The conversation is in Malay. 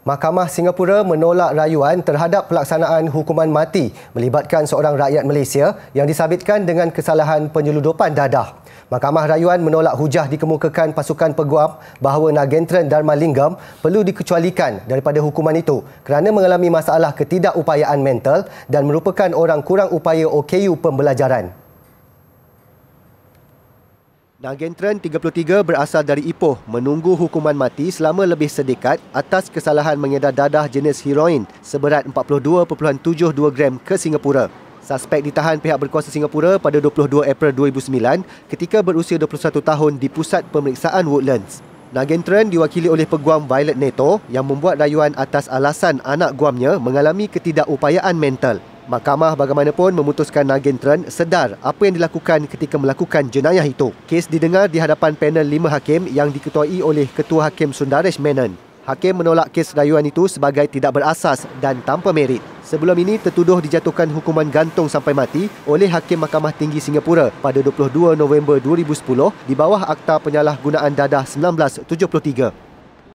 Mahkamah Singapura menolak rayuan terhadap pelaksanaan hukuman mati melibatkan seorang rakyat Malaysia yang disabitkan dengan kesalahan penyeludupan dadah. Mahkamah rayuan menolak hujah dikemukakan pasukan peguam bahawa Nagentren Dharma Linggam perlu dikecualikan daripada hukuman itu kerana mengalami masalah ketidakupayaan mental dan merupakan orang kurang upaya OKU pembelajaran. Nagentren 33 berasal dari Ipoh menunggu hukuman mati selama lebih sedekat atas kesalahan mengedar dadah jenis heroin seberat 42.72 gram ke Singapura. Suspek ditahan pihak berkuasa Singapura pada 22 April 2009 ketika berusia 21 tahun di pusat pemeriksaan Woodlands. Nagentren diwakili oleh peguam Violet Neto yang membuat rayuan atas alasan anak guamnya mengalami ketidakupayaan mental. Mahkamah bagaimanapun memutuskan Nagin Tran sedar apa yang dilakukan ketika melakukan jenayah itu. Kes didengar di hadapan panel lima hakim yang diketuai oleh Ketua Hakim Sundaresh Menon. Hakim menolak kes rayuan itu sebagai tidak berasas dan tanpa merit. Sebelum ini, tertuduh dijatuhkan hukuman gantung sampai mati oleh Hakim Mahkamah Tinggi Singapura pada 22 November 2010 di bawah Akta Penyalahgunaan Dadah 1973.